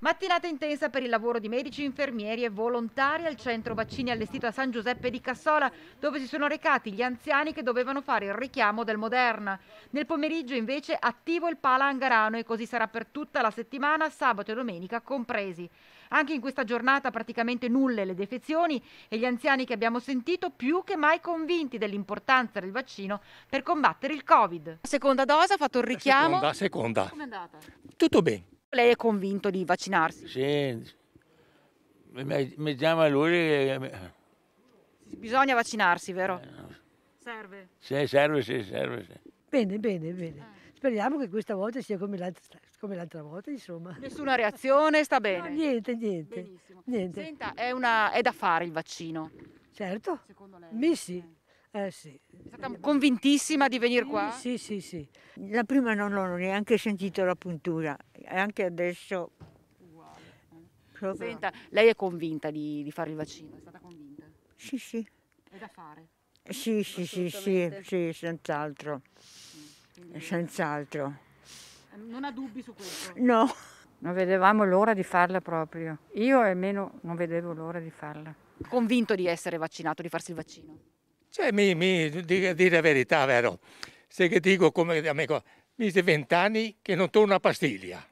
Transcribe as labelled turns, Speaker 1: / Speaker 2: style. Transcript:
Speaker 1: Mattinata intensa per il lavoro di medici, infermieri e volontari al centro vaccini allestito a San Giuseppe di Cassola, dove si sono recati gli anziani che dovevano fare il richiamo del Moderna. Nel pomeriggio invece attivo il pala angarano e così sarà per tutta la settimana, sabato e domenica compresi. Anche in questa giornata praticamente nulle le defezioni e gli anziani che abbiamo sentito più che mai convinti dell'importanza del vaccino per combattere il Covid. La seconda dose ha fatto il richiamo? La seconda, seconda. Come è andata? Tutto bene. Lei è convinto di vaccinarsi? Sì, mettiamo a lui. Che... Bisogna vaccinarsi, vero? Eh, serve? Sì, serve, sì, serve. Sì. Bene, bene, bene. Eh. Speriamo che questa volta sia come l'altra, come l'altra volta, insomma. Nessuna reazione, sta bene? No, niente, niente. niente. Senta, è, una, è, da fare il vaccino? Certo. Secondo lei? Mi sì. Eh. Eh sì. È stata convintissima di venire qua? Sì, sì, sì. La prima non ho neanche sentito la puntura, anche adesso. Proprio... Senta, lei è convinta di, di, fare il vaccino? È stata convinta? Sì, sì. È da fare? Sì, sì, sì, sì, sì, senz'altro. Mm, quindi... Senz'altro. Non ha dubbi su questo? No. Non vedevamo l'ora di farla proprio. Io almeno non vedevo l'ora di farla. Convinto di essere vaccinato, di farsi il vaccino? Cioè, mi, mi dire, dire la verità, vero? Se che dico come amico, mi sei vent'anni che non torno a Pastiglia.